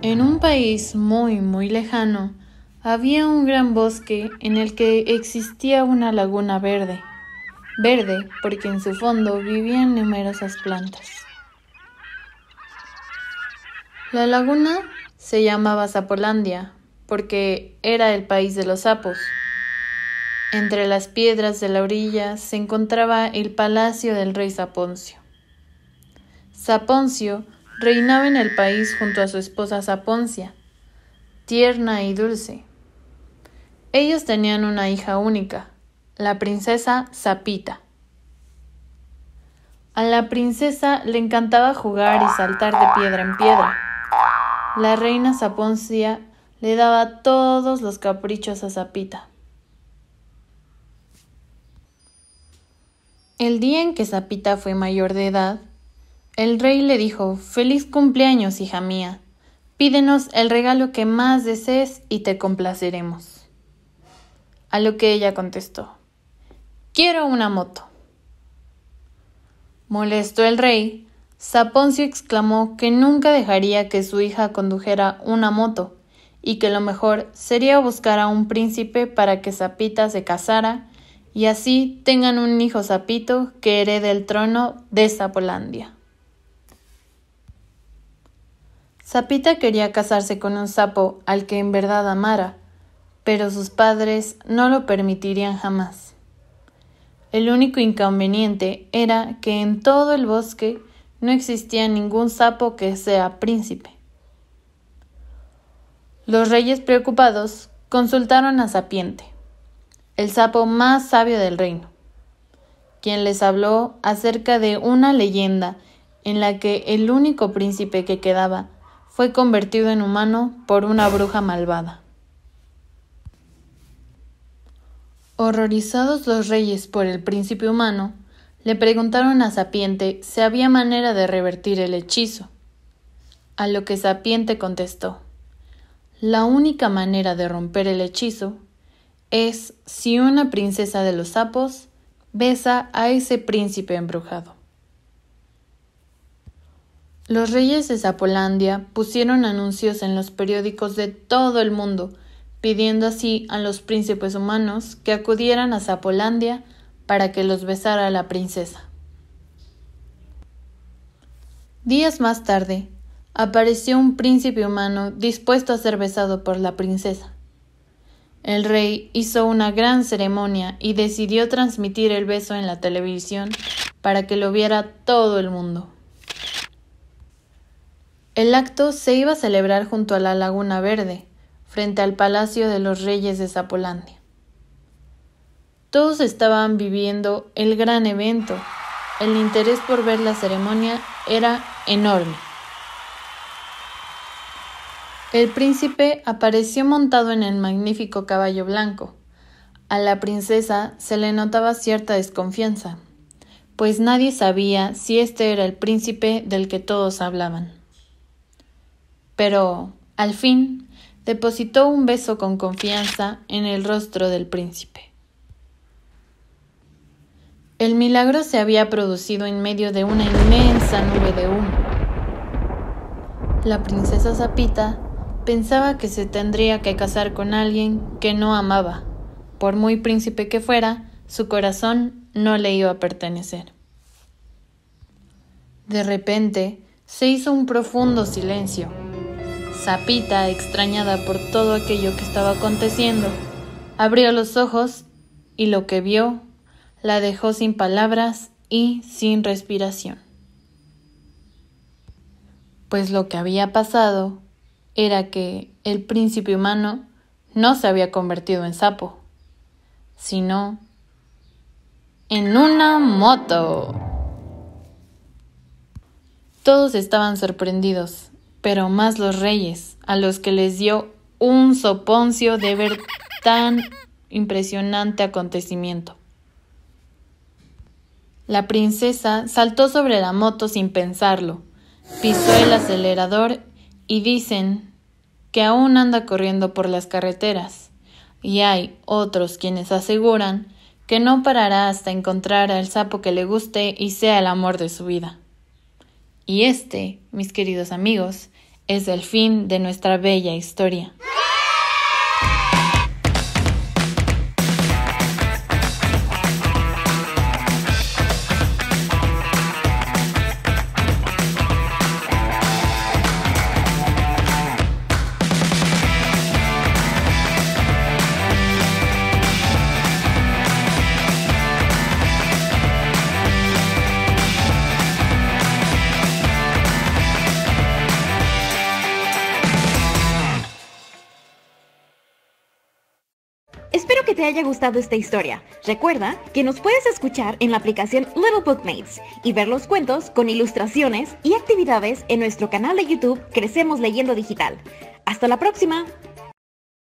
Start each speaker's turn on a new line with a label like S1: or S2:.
S1: En un país muy, muy lejano, había un gran bosque en el que existía una laguna verde. Verde porque en su fondo vivían numerosas plantas. La laguna se llamaba Zapolandia porque era el país de los sapos. Entre las piedras de la orilla se encontraba el palacio del rey Saponcio. Saponcio Reinaba en el país junto a su esposa Saponcia, tierna y dulce. Ellos tenían una hija única, la princesa Zapita. A la princesa le encantaba jugar y saltar de piedra en piedra. La reina Saponcia le daba todos los caprichos a Zapita. El día en que Zapita fue mayor de edad, el rey le dijo Feliz cumpleaños, hija mía. Pídenos el regalo que más desees y te complaceremos. A lo que ella contestó Quiero una moto. Molesto el rey, Saponcio exclamó que nunca dejaría que su hija condujera una moto y que lo mejor sería buscar a un príncipe para que Zapita se casara y así tengan un hijo Zapito que herede el trono de Zapolandia. Zapita quería casarse con un sapo al que en verdad amara, pero sus padres no lo permitirían jamás. El único inconveniente era que en todo el bosque no existía ningún sapo que sea príncipe. Los reyes preocupados consultaron a Sapiente, el sapo más sabio del reino, quien les habló acerca de una leyenda en la que el único príncipe que quedaba fue convertido en humano por una bruja malvada. Horrorizados los reyes por el príncipe humano, le preguntaron a Sapiente si había manera de revertir el hechizo, a lo que Sapiente contestó La única manera de romper el hechizo es si una princesa de los sapos besa a ese príncipe embrujado. Los reyes de Zapolandia pusieron anuncios en los periódicos de todo el mundo, pidiendo así a los príncipes humanos que acudieran a Zapolandia para que los besara la princesa. Días más tarde, apareció un príncipe humano dispuesto a ser besado por la princesa. El rey hizo una gran ceremonia y decidió transmitir el beso en la televisión para que lo viera todo el mundo. El acto se iba a celebrar junto a la Laguna Verde, frente al Palacio de los Reyes de Zapolandia. Todos estaban viviendo el gran evento. El interés por ver la ceremonia era enorme. El príncipe apareció montado en el magnífico caballo blanco. A la princesa se le notaba cierta desconfianza, pues nadie sabía si este era el príncipe del que todos hablaban pero, al fin, depositó un beso con confianza en el rostro del príncipe. El milagro se había producido en medio de una inmensa nube de humo. La princesa Zapita pensaba que se tendría que casar con alguien que no amaba. Por muy príncipe que fuera, su corazón no le iba a pertenecer. De repente, se hizo un profundo silencio Zapita, extrañada por todo aquello que estaba aconteciendo, abrió los ojos y lo que vio la dejó sin palabras y sin respiración. Pues lo que había pasado era que el príncipe humano no se había convertido en sapo, sino en una moto. Todos estaban sorprendidos pero más los reyes, a los que les dio un soponcio de ver tan impresionante acontecimiento. La princesa saltó sobre la moto sin pensarlo, pisó el acelerador y dicen que aún anda corriendo por las carreteras, y hay otros quienes aseguran que no parará hasta encontrar al sapo que le guste y sea el amor de su vida. Y este, mis queridos amigos, es el fin de nuestra bella historia. te haya gustado esta historia. Recuerda que nos puedes escuchar en la aplicación Little Bookmates y ver los cuentos con ilustraciones y actividades en nuestro canal de YouTube Crecemos Leyendo Digital. Hasta la próxima.